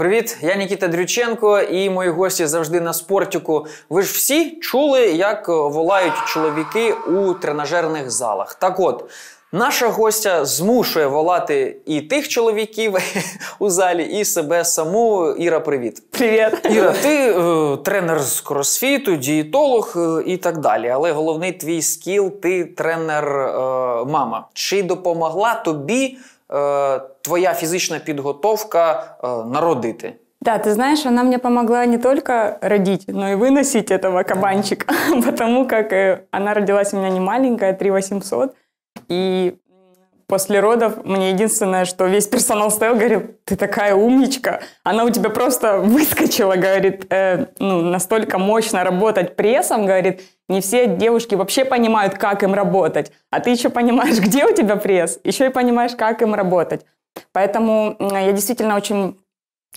Привіт, я Нікіта Дрюченко і мої гості завжди на спортіку. Ви ж всі чули, як е, волають чоловіки у тренажерних залах. Так от. Наша гостя змушує волати і тих чоловіків у залі, і себе саму. Іра, привіт. Привіт. Іра, ти е, тренер з кросфіту, дієтолог е, і так далі. Але головний твій скіл, ти тренер-мама. Е, Чи допомогла тобі е, твоя физична подготовка народити? Да, ты знаешь, она мне помогла не только родить, но и выносить этого кабанчика, потому как э, она родилась у меня не маленькая, 3800, и после родов мне единственное, что весь персонал стоял, говорил, ты такая умничка, она у тебя просто выскочила, говорит, э, ну, настолько мощно работать прессом, говорит, не все девушки вообще понимают, как им работать, а ты еще понимаешь, где у тебя пресс, еще и понимаешь, как им работать. Поэтому я действительно очень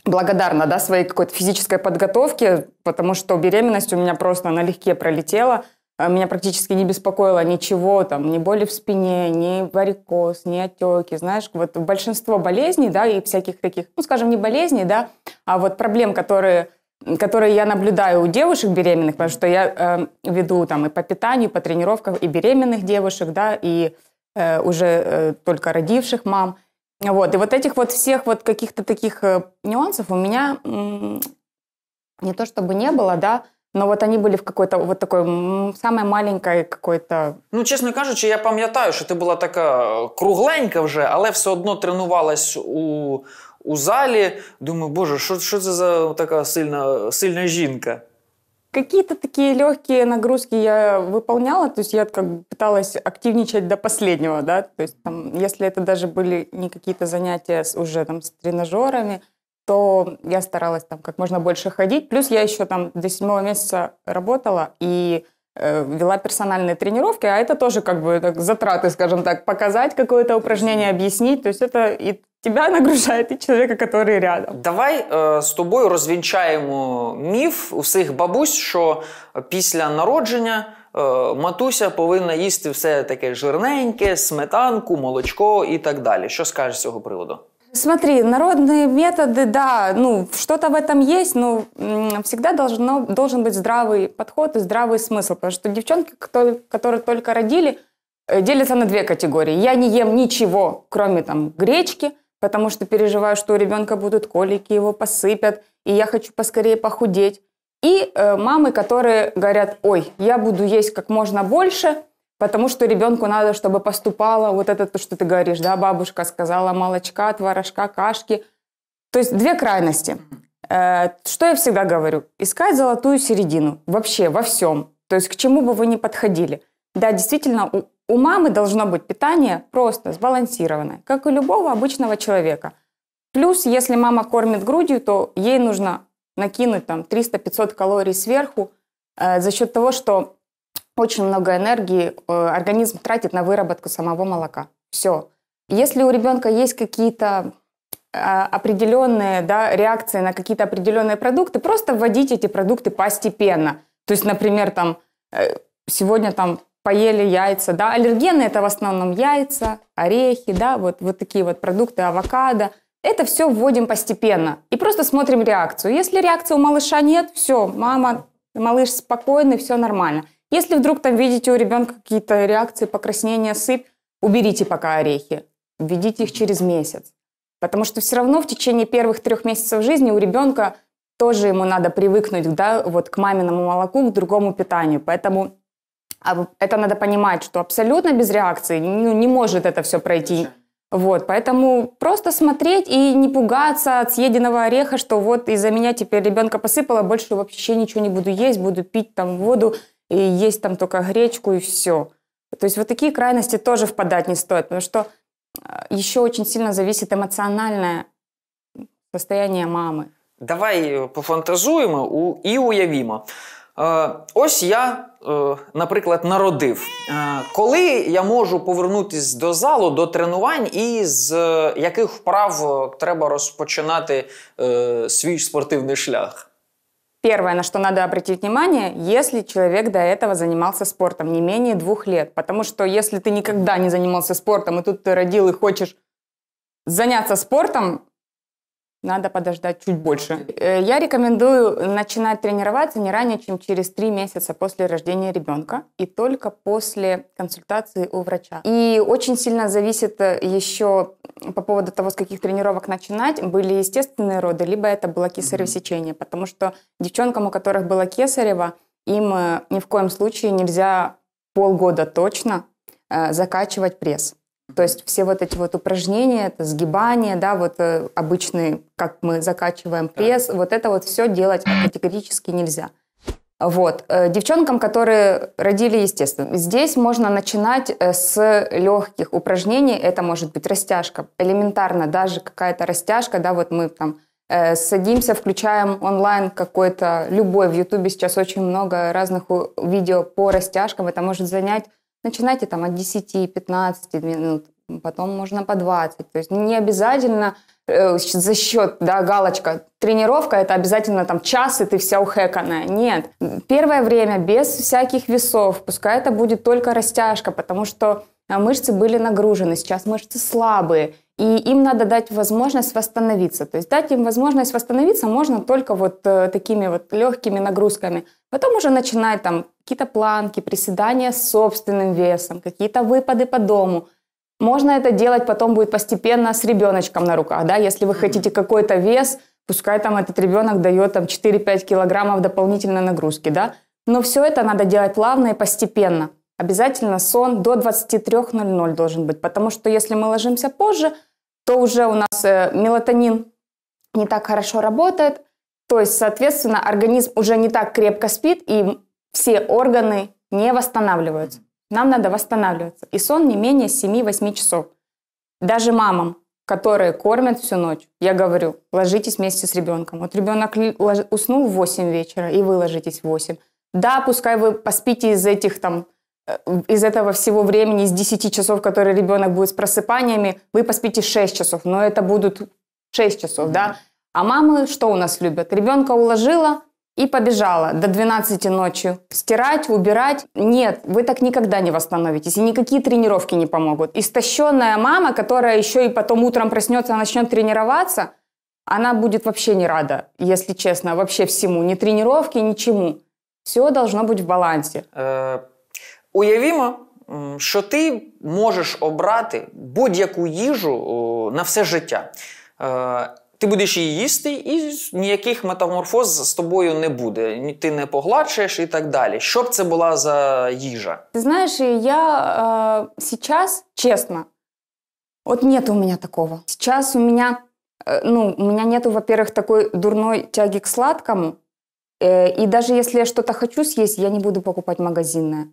благодарна да, своей какой-то физической подготовке, потому что беременность у меня просто налегке пролетела. А, меня практически не беспокоило ничего, там, ни боли в спине, ни варикоз, ни отеки, знаешь, вот большинство болезней, да, и всяких таких, ну, скажем, не болезней, да, а вот проблем, которые которые я наблюдаю у девушек беременных, потому что я э, веду там и по питанию, и по тренировкам и беременных девушек, да, и э, уже э, только родивших мам. Вот, и вот этих вот всех вот каких-то таких э, нюансов у меня не то чтобы не было, да, но вот они были в какой-то вот такой самой маленькой какой-то. Ну, честно, кажучи, я пам'ятаю, що ти була така кругленька вже, але все одно тренувалась у у залі. Думаю, боже, що що це за така сильна, сильна жінка? Какие-то такие легкие нагрузки я выполняла, то есть я как бы пыталась активничать до последнего, да, то есть там, если это даже были не какие-то занятия с, уже там с тренажерами, то я старалась там как можно больше ходить. Плюс я еще там до седьмого месяца работала, и Э, вела персональные тренировки, а это тоже как бы так, затраты, скажем так, показать какое-то упражнение, объяснить. То есть это и тебя нагружает, і чоловіка, який рядом. Давай е, э, з тобою розвінчаємо э, міф усіх бабусь, що після народження е, матуся повинна їсти все таке жирненьке, сметанку, молочко і так далі. Що скажеш з цього приводу? Смотри, народные методы, да, ну, что-то в этом есть, но всегда должно, должен быть здравый подход и здравый смысл, потому что девчонки, которые, которые только родили, э, делятся на две категории. Я не ем ничего, кроме там гречки, потому что переживаю, что у ребенка будут колики, его посыпят, и я хочу поскорее похудеть. И э, мамы, которые говорят, ой, я буду есть как можно больше, Потому что ребенку надо, чтобы поступало вот это то, что ты говоришь, да, бабушка сказала молочка, творожка, кашки. То есть две крайности. Э, что я всегда говорю? Искать золотую середину вообще во всем. То есть к чему бы вы ни подходили. Да, действительно, у, у мамы должно быть питание просто сбалансированное, как и любого обычного человека. Плюс, если мама кормит грудью, то ей нужно накинуть там 300-500 калорий сверху э, за счет того, что очень много энергии э, организм тратит на выработку самого молока. Все. Если у ребенка есть какие-то а, определенные да, реакции на какие-то определенные продукты, просто вводить эти продукты постепенно. То есть, например, там, э, сегодня там поели яйца, да, аллергены это в основном яйца, орехи, да, вот, вот такие вот продукты, авокадо. Это все вводим постепенно и просто смотрим реакцию. Если реакции у малыша нет, все, мама, малыш спокойный, все нормально. Если вдруг там видите у ребенка какие-то реакции, покраснения, сыпь, уберите пока орехи. Введите их через месяц. Потому что все равно в течение первых трех месяцев жизни у ребенка тоже ему надо привыкнуть да, вот к маминому молоку, к другому питанию. Поэтому а, это надо понимать, что абсолютно без реакции ну, не может это все пройти. Вот, поэтому просто смотреть и не пугаться от съеденного ореха, что вот из-за меня теперь ребенка посыпала, больше вообще ничего не буду есть, буду пить там воду и есть там только гречку и все. То есть вот такие крайности тоже впадать не стоит, потому что э, еще очень сильно зависит эмоциональное состояние мамы. Давай э, пофантазуємо і уявімо. Э, ось я, наприклад, народив. Е, коли я можу повернутися до залу, до тренувань, і з е, яких вправ треба розпочинати е, свій спортивний шлях? Первое, на что надо обратить внимание, если человек до этого занимался спортом не менее двух лет. Потому что если ты никогда не занимался спортом, и тут ты родил и хочешь заняться спортом, надо подождать чуть больше. Э, я рекомендую начинать тренироваться не ранее, чем через три месяца после рождения ребенка и только после консультации у врача. И очень сильно зависит э, еще по поводу того, с каких тренировок начинать, были естественные роды, либо это было кесарево сечение, потому что девчонкам, у которых было кесарево, им э, ни в коем случае нельзя полгода точно закачивать пресс. То есть все вот эти вот упражнения, это сгибание, да, вот э, обычные, как мы закачиваем пресс, да. вот это вот все делать категорически нельзя. Вот. Э, девчонкам, которые родили естественно. Здесь можно начинать э, с легких упражнений. Это может быть растяжка. Элементарно даже какая-то растяжка. Да, вот мы там садимся, включаем онлайн какой-то любой. В Ютубе сейчас очень много разных видео по растяжкам. Это может занять Начинайте там от 10-15 минут, потом можно по 20. То есть не обязательно э, за счет, да, галочка, тренировка это обязательно там час, и ты вся ухэканная. Нет. Первое время без всяких весов, пускай это будет только растяжка, потому что э, мышцы были нагружены, сейчас мышцы слабые, и им надо дать возможность восстановиться. То есть дать им возможность восстановиться можно только вот э, такими вот легкими нагрузками. Потом уже начинать там какие-то планки, приседания с собственным весом, какие-то выпады по дому. Можно это делать потом будет постепенно с ребеночком на руках. Да? Если вы хотите какой-то вес, пускай там этот ребенок дает там, 4-5 килограммов дополнительной нагрузки. Да? Но все это надо делать плавно и постепенно. Обязательно сон до 23.00 должен быть, потому что если мы ложимся позже, то уже у нас э, мелатонин не так хорошо работает, то есть, соответственно, организм уже не так крепко спит, и все органы не восстанавливаются. Нам надо восстанавливаться. И сон не менее 7-8 часов. Даже мамам, которые кормят всю ночь, я говорю, ложитесь вместе с ребенком. Вот ребенок уснул в 8 вечера, и вы ложитесь в 8. Да, пускай вы поспите из этих там э, из этого всего времени, из 10 часов, которые ребенок будет с просыпаниями, вы поспите 6 часов, но это будут 6 часов, mm-hmm. да? А мамы что у нас любят? Ребенка уложила, и побежала до 12 ночи стирать, убирать. Нет, вы так никогда не восстановитесь, и никакие тренировки не помогут. Истощенная мама, которая еще и потом утром проснется, начнет тренироваться, она будет вообще не рада, если честно, вообще всему. Ни тренировки, ничему. Все должно быть в балансе. Э, уявимо, Уявімо, що ти можеш обрати будь-яку їжу э, на все життя. Э, Ти будеш її їсти, і ніяких метаморфоз з тобою не буде. Ти не погладшуєш і так далі. Що б це була за їжа? Ти знаєш, я э, сейчас, честно, вот нет у меня такого. Сейчас у меня, э, ну, у меня нету, во-первых, такой дурной тяги к сладкому. Э, и даже если я что-то хочу съесть, я не буду покупать магазинное.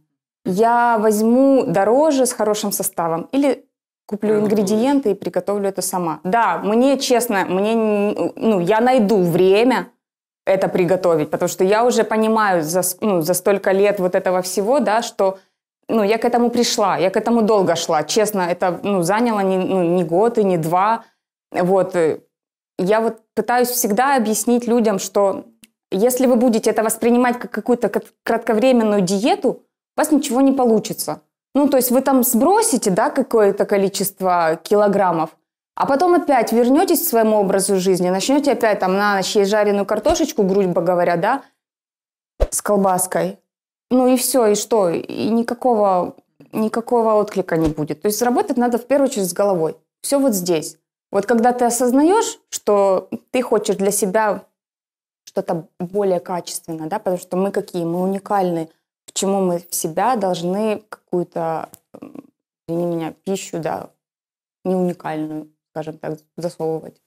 Я возьму дороже с хорошим составом или куплю ингредиенты и приготовлю это сама. Да, мне честно, мне ну я найду время это приготовить, потому что я уже понимаю за ну, за столько лет вот этого всего, да, что ну я к этому пришла, я к этому долго шла. Честно, это ну заняло не ну, не год и не два, вот. Э, я вот пытаюсь всегда объяснить людям, что если вы будете это воспринимать как какую-то кратковременную диету, у вас ничего не получится. Ну, то есть вы там сбросите, да, какое-то количество килограммов, а потом опять вернетесь к своему образу жизни, начнете опять там на ночь есть жареную картошечку, грубо говоря, да, с колбаской. Ну и все, и что? И никакого, никакого отклика не будет. То есть работать надо в первую очередь с головой. Все вот здесь. Вот когда ты осознаешь, что ты хочешь для себя что-то более качественное, да, потому что мы какие, мы уникальны – чему мы в себя должны какую-то, извини меня, пищу, да, не уникальную, скажем так, засовывать.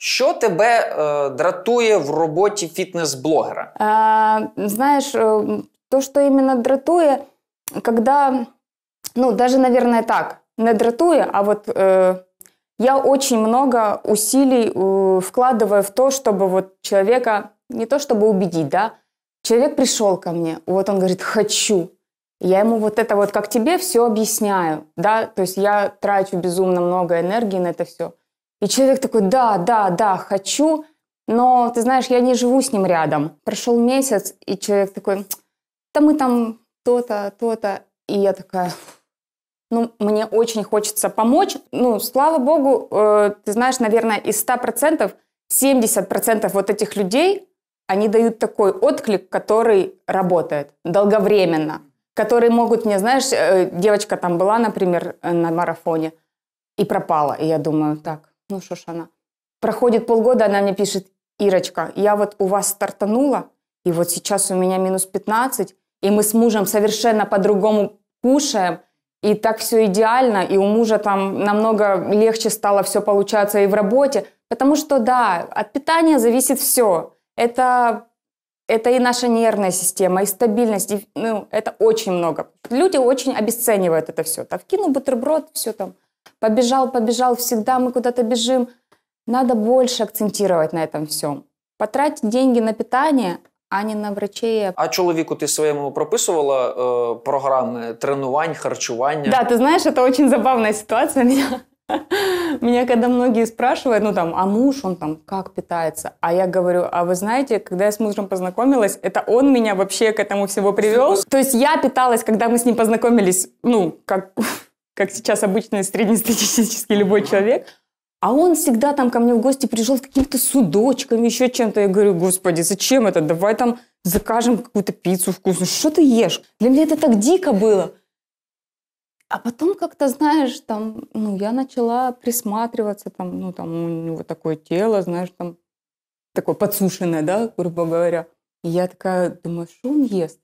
Що тебе е, дратує в роботі фітнес-блогера? А, э, знаешь, то, что именно дратує, когда, ну, даже, наверное, так, не дратує, а вот э, я очень много усилий э, вкладываю в то, чтобы вот человека не то чтобы убедить, да, Человек пришел ко мне, вот он говорит «хочу». Я ему вот это вот, как тебе, все объясняю, да, то есть я трачу безумно много энергии на это все. И человек такой «да, да, да, хочу», но, ты знаешь, я не живу с ним рядом. Прошел месяц, и человек такой «да мы там то-то, то-то». И я такая ну, мне очень хочется помочь. Ну, слава богу, э, ты знаешь, наверное, из 100% 70% вот этих людей, они дают такой отклик, который работает долговременно, которые могут мне, знаешь, э, девочка там была, например, э, на марафоне и пропала, и я думаю, так, ну что ж она. Проходит полгода, она мне пишет, Ирочка, я вот у вас стартанула, и вот сейчас у меня минус 15, и мы с мужем совершенно по-другому кушаем, и так все идеально, и у мужа там намного легче стало все получаться и в работе, потому что, да, от питания зависит все это это и наша нервная система, и стабильность, и, ну, это очень много. Люди очень обесценивают это все. Так, кину бутерброд, все там, побежал, побежал, всегда мы куда-то бежим. Надо больше акцентировать на этом всем. Потратить деньги на питание, а не на врачей. А человеку ты своєму прописувала э, программы тренувань, харчування? Да, ты знаешь, это очень забавная ситуация меня. Меня когда многие спрашивают, ну там, а муж, он там как питается? А я говорю, а вы знаете, когда я с мужем познакомилась, это он меня вообще к этому всего привел. То есть я питалась, когда мы с ним познакомились, ну, как, как сейчас обычный среднестатистический любой человек, а он всегда там ко мне в гости пришел с какими-то судочками, еще чем-то. Я говорю, господи, зачем это? Давай там закажем какую-то пиццу вкусную. Что ты ешь? Для меня это так дико было. А потом как-то, знаешь, там, ну, я начала присматриваться, там, ну, там у него такое тело, знаешь, там, такое подсушенное, да, грубо говоря. И я такая думаю, что он ест?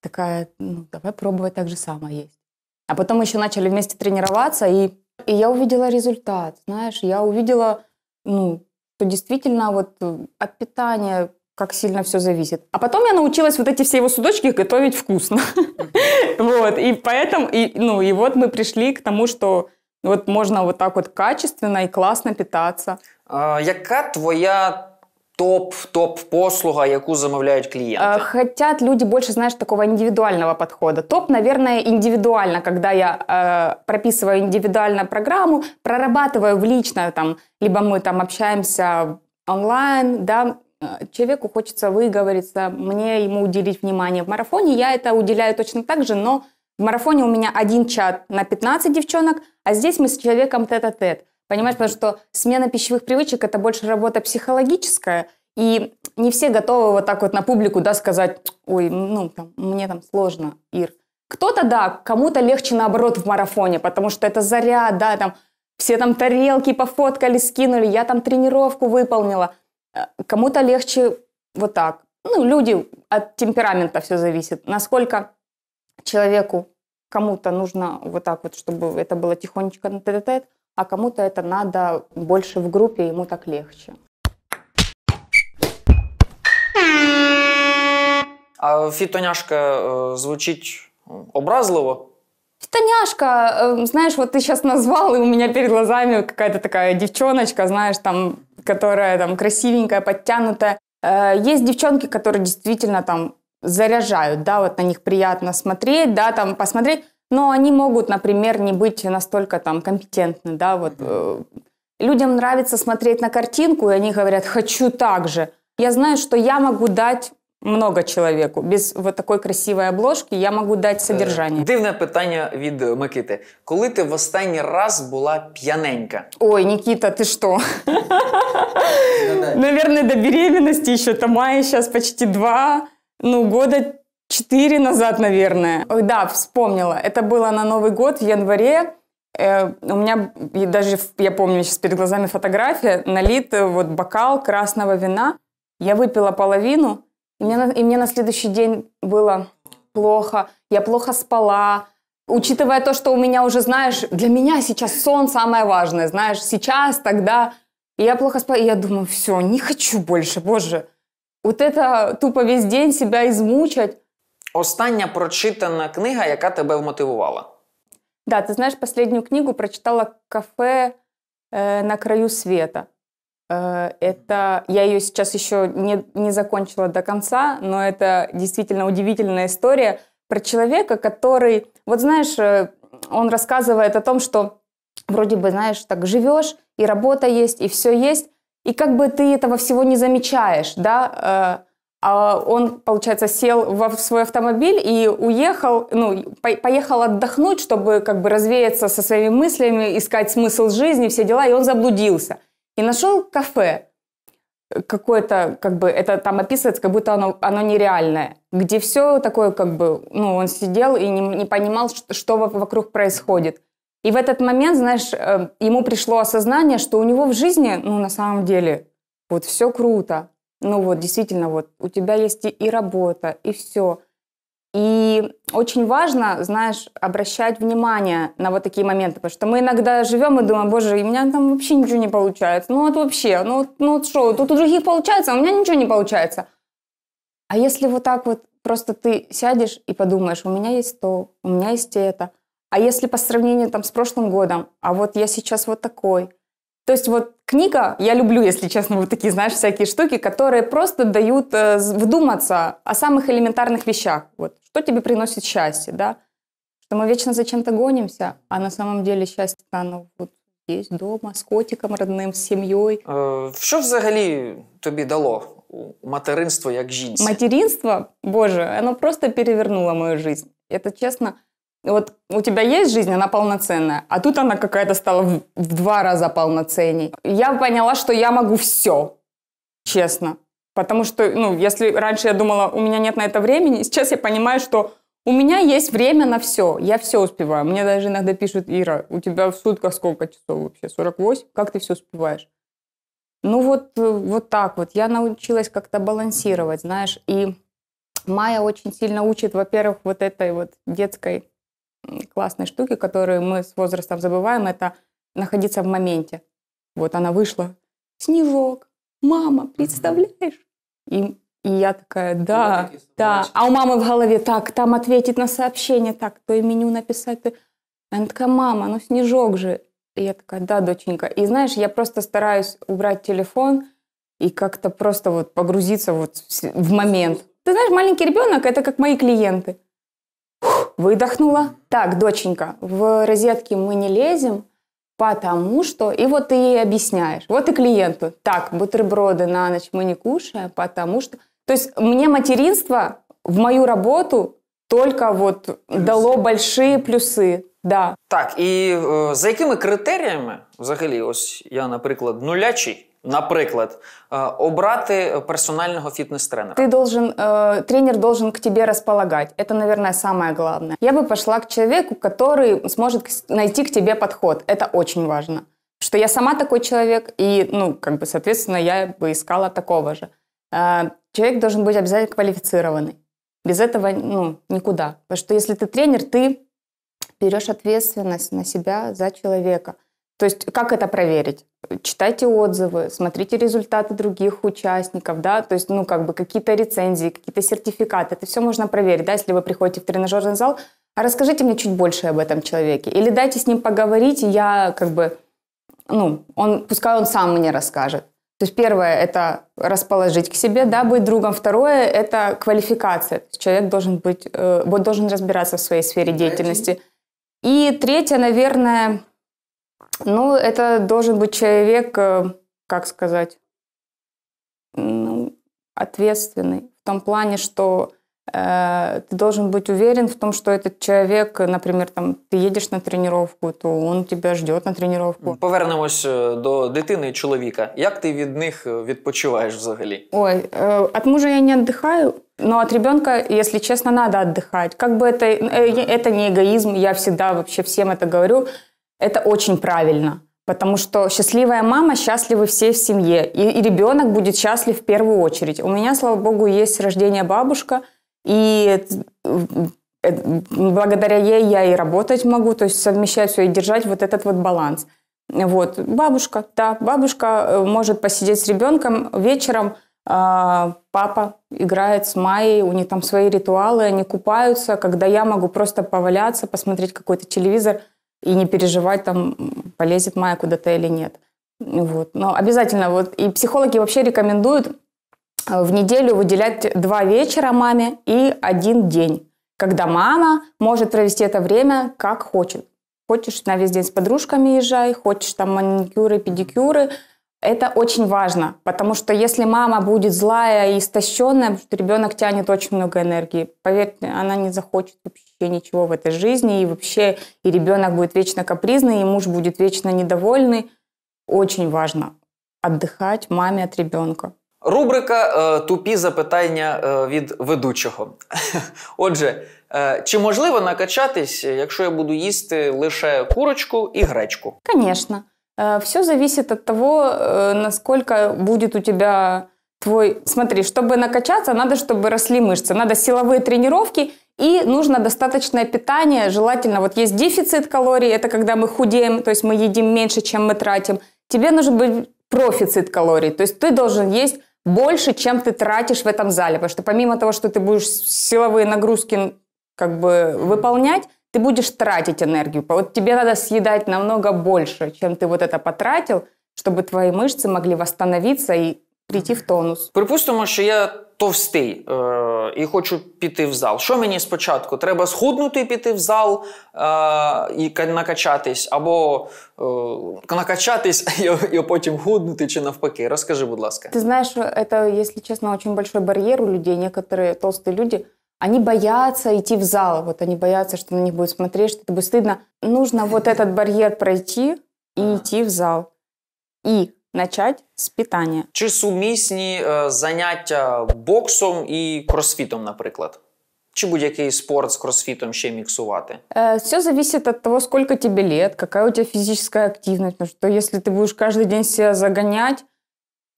Такая, ну, давай пробовать так же само есть. А потом еще начали вместе тренироваться, и, и я увидела результат, знаешь, я увидела, ну, что действительно вот э, от питания как сильно все зависит. А потом я научилась вот эти все его судочки готовить вкусно. Вот, и поэтому, и, ну, и вот мы пришли к тому, что вот можно вот так вот качественно и классно питаться. А яка твоя Топ, топ послуга, яку замовляют клиенты. А, хотят люди больше, знаешь, такого индивидуального подхода. Топ, наверное, индивидуально, когда я э, прописываю индивидуально программу, прорабатываю в личное там, либо мы там общаемся онлайн, да, Э, человеку хочется выговориться, мне ему уделить внимание. В марафоне я это уделяю точно так же, но в марафоне у меня один чат на 15 девчонок, а здесь мы с человеком тет-а-тет. -а Понимаешь, потому что смена пищевых привычек – это больше работа психологическая, и не все готовы вот так вот на публику да, сказать, ой, ну, там, мне там сложно, Ир. Кто-то, да, кому-то легче наоборот в марафоне, потому что это заряд, да, там, все там тарелки пофоткали, скинули, я там тренировку выполнила – Э, кому-то легче вот так. Ну, люди от темперамента все зависит. Насколько человеку кому-то нужно вот так вот, чтобы это было тихонечко на тет а кому-то это надо больше в группе, ему так легче. А фітоняшка э, звучит образливо. Таняшка, э, знаешь, вот ты сейчас назвал, и у меня перед глазами какая-то такая девчоночка, знаешь, там, которая там красивенькая, подтянутая. Э, есть девчонки, которые действительно там заряжают, да, вот на них приятно смотреть, да, там посмотреть, но они могут, например, не быть настолько там компетентны, да, вот. Э. Людям нравится смотреть на картинку, и они говорят, хочу так же. Я знаю, что я могу дать много человеку. Без вот такой красивой обложки я могу дать э, содержание. Дивне питання від Микити. Коли ти в останній раз була п'яненька? Ой, Никита, ты что? Наверное, до беременности еще. Там мая сейчас почти два. Ну, года четыре назад, наверное. Ой, да, вспомнила. Это было на Новый год в январе. Э, у меня и даже, я помню, сейчас перед глазами фотография, налит э, вот бокал красного вина. Я выпила половину, и мне, на, и мне на следующий день было плохо, я плохо спала. Учитывая то, что у меня уже, знаешь, для меня сейчас сон самое важное, знаешь, сейчас, тогда. И я плохо спала, и я думаю, все, не хочу больше, боже. Вот это тупо весь день себя измучать. Остання прочитана книга, яка тебе вмотивувала. Да, ты знаешь, последнюю книгу прочитала «Кафе э, на краю света». Э, это я ее сейчас еще не, не закончила до конца, но это действительно удивительная история про человека, который, вот знаешь, э, он рассказывает о том, что вроде бы, знаешь, так живешь, и работа есть, и все есть, и как бы ты этого всего не замечаешь, да, э, а он, получается, сел в свой автомобиль и уехал, ну, поехал отдохнуть, чтобы как бы развеяться со своими мыслями, искать смысл жизни, все дела, и он заблудился и нашел кафе какое-то, как бы, это там описывается, как будто оно, оно нереальное, где все такое, как бы, ну, он сидел и не, не понимал, что, что вокруг происходит. И в этот момент, знаешь, эм, ему пришло осознание, что у него в жизни, ну, на самом деле, вот все круто. Ну вот, действительно, вот у тебя есть и, и работа, и все. И очень важно, знаешь, обращать внимание на вот такие моменты, потому что мы иногда живем и думаем, боже, у меня там вообще ничего не получается, ну вот вообще, ну, ну что, тут у других получается, а у меня ничего не получается. А если вот так вот просто ты сядешь и подумаешь, у меня есть то, у меня есть это, а если по сравнению там с прошлым годом, а вот я сейчас вот такой. То есть вот книга, я люблю, если честно, вот такие, знаешь, всякие штуки, которые просто дают э, вдуматься о самых элементарных вещах. Вот что тебе приносит счастье, да? Что мы вечно зачем то гонимся, а на самом деле счастье оно вот здесь, дома, с котиком родным з сім'єю. Е, що взагалі тебе дало материнство як жінці? Материнство, боже, оно просто перевернуло мою жизнь. Это честно. Вот у тебя есть жизнь, она полноценная, а тут она какая-то стала в два раза полноценней. Я поняла, что я могу все, честно. Потому что, ну, если раньше я думала, у меня нет на это времени, сейчас я понимаю, что у меня есть время на все. Я все успеваю. Мне даже иногда пишут, Ира, у тебя в сутках сколько часов вообще? 48? Как ты все успеваешь? Ну вот, э, вот так вот. Я научилась как-то балансировать, знаешь. И Майя очень сильно учит, во-первых, вот этой вот детской классной штуки, которую мы с возрастом забываем, это находиться в моменте. Вот она вышла, снежок, мама, представляешь? И, и я такая, да, да. А у мамы в голове, так, там ответить на сообщение, так, то и меню написать. То... Она такая, мама, ну снежок же. И я такая, да, доченька. И знаешь, я просто стараюсь убрать телефон и как-то просто вот погрузиться вот в момент. Ты знаешь, маленький ребенок – это как мои клиенты. Фух, выдохнула. Так, доченька, в розетки мы не лезем, Потому что... И вот ты ей объясняешь. Вот и клиенту. Так, бутерброды на ночь мы не кушаем, потому что... То есть мне материнство в мою работу только вот плюсы. дало большие плюсы Да. Так, и е, э, за какими критериями взагалі, ось я, например нулячий, Наприклад, обрати персонального фитнес-тренера. Ты должен, тренер должен к тебе располагать. Это, наверное, самое главное. Я бы пошла к человеку, который сможет найти к тебе подход. Это очень важно. Что я сама такой человек, и, ну, как бы, соответственно, я бы искала такого же. Э, человек должен быть обязательно квалифицированный. Без этого, ну, никуда. Потому что если ты тренер, ты берешь ответственность на себя за человека – то есть как это проверить? Читайте отзывы, смотрите результаты других участников, да, то есть, ну, как бы какие-то рецензии, какие-то сертификаты, это все можно проверить, да, если вы приходите в тренажерный зал, а расскажите мне чуть больше об этом человеке, или дайте с ним поговорить, и я, как бы, ну, он, пускай он сам мне расскажет. То есть первое – это расположить к себе, да, быть другом. Второе – это квалификация. Человек должен быть, э, должен разбираться в своей сфере деятельности. И третье, наверное, ну, это должен быть человек, э, как сказать, ну, ответственный. В том плане, что э, ты должен быть уверен в том, что этот человек, например, там, ты едешь на тренировку, то он тебя ждет на тренировку. Повернемось до дитини и чоловіка. Как ты от них відпочиваєш взагалі? Ой, э, от мужа я не отдыхаю, но от ребенка, если честно, надо отдыхать. Как бы это, э, это не эгоизм, я всегда вообще всем это говорю – это очень правильно. Потому что счастливая мама, счастливы все в семье. И, и ребенок будет счастлив в первую очередь. У меня, слава богу, есть рождение бабушка. И э, благодаря ей я и работать могу. То есть совмещать все и держать вот этот вот баланс. Вот. Бабушка, да. Бабушка э, может посидеть с ребенком вечером. А, папа играет с Майей, у них там свои ритуалы, они купаются, когда я могу просто поваляться, посмотреть какой-то телевизор – и не переживать, там, полезет Майя куда-то или нет. Вот. Но обязательно. Вот. И психологи вообще рекомендуют э, в неделю выделять два вечера маме и один день, когда мама может провести это время как хочет. Хочешь на весь день с подружками езжай, хочешь там маникюры, педикюры – это очень важно, потому что если мама будет злая и истощенная, что ребенок тянет очень много энергии, поверьте, она не захочет вообще ничего в этой жизни, и вообще и ребенок будет вечно капризный, и муж будет вечно недовольный. Очень важно отдыхать маме от ребенка. Рубрика э, Тупі запитання від ведучого. Отже, чи можливо накачатись, якщо я буду їсти лише курочку і гречку? Конечно. Э, Все зависит от того, э, насколько будет у тебя твой... Смотри, чтобы накачаться, надо, чтобы росли мышцы. Надо силовые тренировки и нужно достаточное питание. Желательно, вот есть дефицит калорий, это когда мы худеем, то есть мы едим меньше, чем мы тратим. Тебе нужен быть профицит калорий, то есть ты должен есть больше, чем ты тратишь в этом зале. Потому что помимо того, что ты будешь силовые нагрузки как бы выполнять, ты будешь тратить энергию. Вот тебе надо съедать намного больше, чем ты вот это потратил, чтобы твои мышцы могли восстановиться и прийти в тонус. Припустимо, что я товстий е- і хочу піти в зал. Що мені спочатку? Треба схуднути і піти в зал е- і накачатись, або е- накачатись і, і потім худнути, чи навпаки. Розкажи, будь ласка. Ти знаєш, це, якщо чесно, дуже великий бар'єр у людей. Некоторі толсті люди – они боятся идти в зал, вот они боятся, что на них будет смотреть, что это будет стыдно. Нужно вот этот барьер пройти и идти в зал. И начать з питання. Чи сумісні заняття боксом і кросфітом, наприклад? Чи будь-який спорт з кросфітом ще міксувати? все зависит от того, сколько тебе лет, какая у тебя физическая активность. Потому что если ты будешь каждый день себя загонять,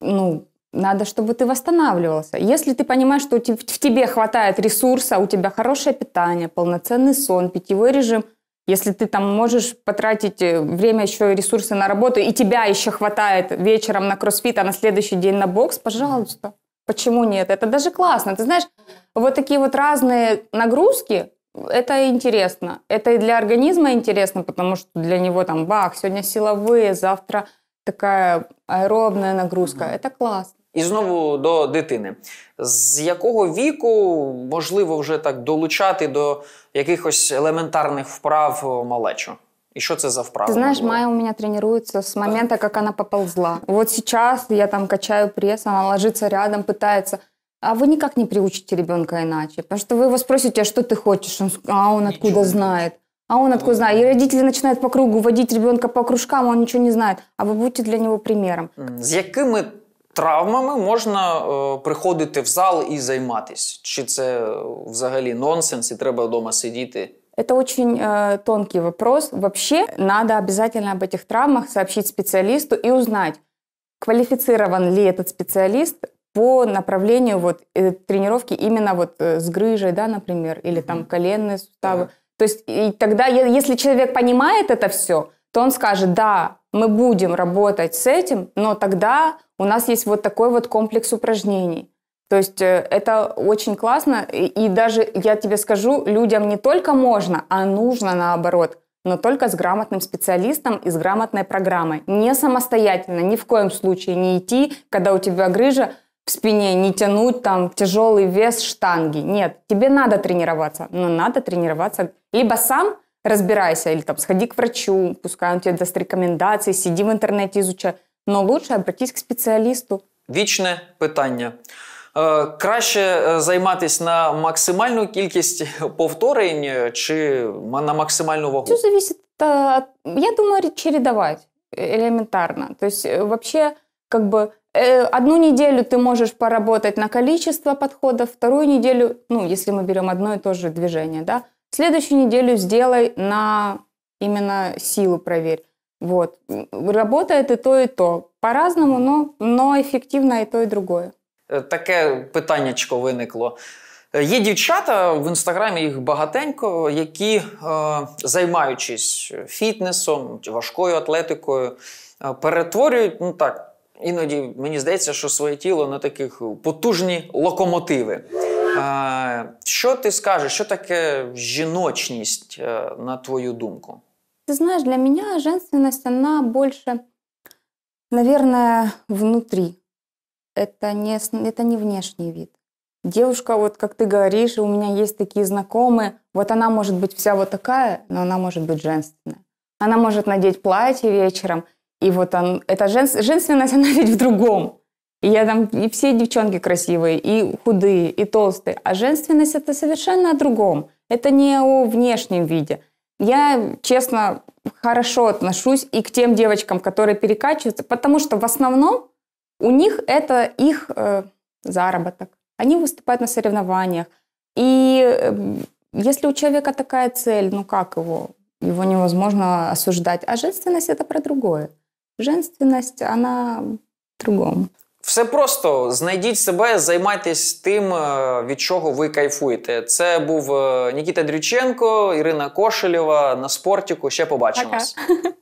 ну, надо, чтобы ты восстанавливался. Если ты понимаешь, что в тебе хватает ресурса, у тебя хорошее питание, полноценный сон, питьевой режим, если ты там можешь потратить э, время еще и ресурсы на работу, и тебя еще хватает вечером на кроссфит, а на следующий день на бокс, пожалуйста. Почему нет? Это даже классно. Ты знаешь, вот такие вот разные нагрузки, это интересно. Это и для организма интересно, потому что для него там бах, сегодня силовые, завтра такая аэробная нагрузка. Это классно. І знову до дитини, з якого віку можливо вже так долучати до якихось элементарных вправ малечу? И что это за вправа? Ты знаешь, Майя у меня тренируется с момента, как она поползла. Вот сейчас я там качаю пресс, она ложится рядом, пытается. А вы никак не приучите ребенка иначе. Потому что вы его спросите, а что ты хочешь? Он, а он откуда ничего. знает? А он ну откуда знает? И родители начинают по кругу водить ребенка по кружкам, а он ничего не знает. А вы будете для него примером. С якими Травмами можна е, приходити в зал і займатися. Чи це взагалі нонсенс, і треба вдома сидіти? Это очень э, тонкий вопрос. Вообще надо обязательно об этих травмах сообщить специалисту и узнать, квалифицирован ли этот специалист по направлению вот, э, тренировки именно вот, э, с грыжей, да, например, или там коленные суставы. Да. То есть и тогда, если человек понимает это все, то он скажет, да, мы будем работать с этим, но тогда у нас есть вот такой вот комплекс упражнений. То есть э, это очень классно, и, и даже, я тебе скажу, людям не только можно, а нужно наоборот, но только с грамотным специалистом и с грамотной программой. Не самостоятельно, ни в коем случае не идти, когда у тебя грыжа в спине, не тянуть там тяжелый вес штанги. Нет, тебе надо тренироваться, но надо тренироваться либо сам, разбирайся, или там сходи к врачу, пускай он тебе даст рекомендации, сиди в интернете, изучай. Но лучше обратись к специалисту. Вічне питання. Э, краще э, займатися на максимальну кількість повторень чи на максимальну вагу? Все зависит, э, я думаю, чередовать элементарно. То есть вообще как бы одну неделю ты можешь поработать на количество подходов, вторую неделю, ну, если мы берем одно и то же движение, да, Следующую неделю сделай на именно силу проверь. Вот. Работает и то, и то. По-разному, но, но ефективно і то, і другое. Э, Таке питаннячко виникло. Є э, дівчата в інстаграмі їх багатенько, які, э, займаючись фітнесом важкою атлетикою, перетворюють, ну так, іноді мені здається, що своє тіло на таких потужні локомотиви. А, Що ти скажеш, що таке жіночність, на твою думку? Ты знаешь, для меня женственность, она больше, наверное, внутри. Это не, это не внешний вид. Девушка, вот как ты говоришь, у меня есть такие знакомые, вот она может быть вся вот такая, но она может быть женственная. Она может надеть платье вечером, и вот он, эта женственность, она ведь в другом. И я там, и все девчонки красивые, и худые, и толстые. А женственность это совершенно о другом. Это не о внешнем виде. Я, честно, хорошо отношусь и к тем девочкам, которые перекачиваются, потому что в основном у них это их э, заработок. Они выступают на соревнованиях. И э, если у человека такая цель, ну как его? Его невозможно осуждать. А женственность это про другое. Женственность, она другом. Все просто знайдіть себе, займайтесь тим, е, від чого ви кайфуєте. Це був е, Нікіта Дрюченко, Ірина Кошелєва на спортіку. Ще побачимось. Пока.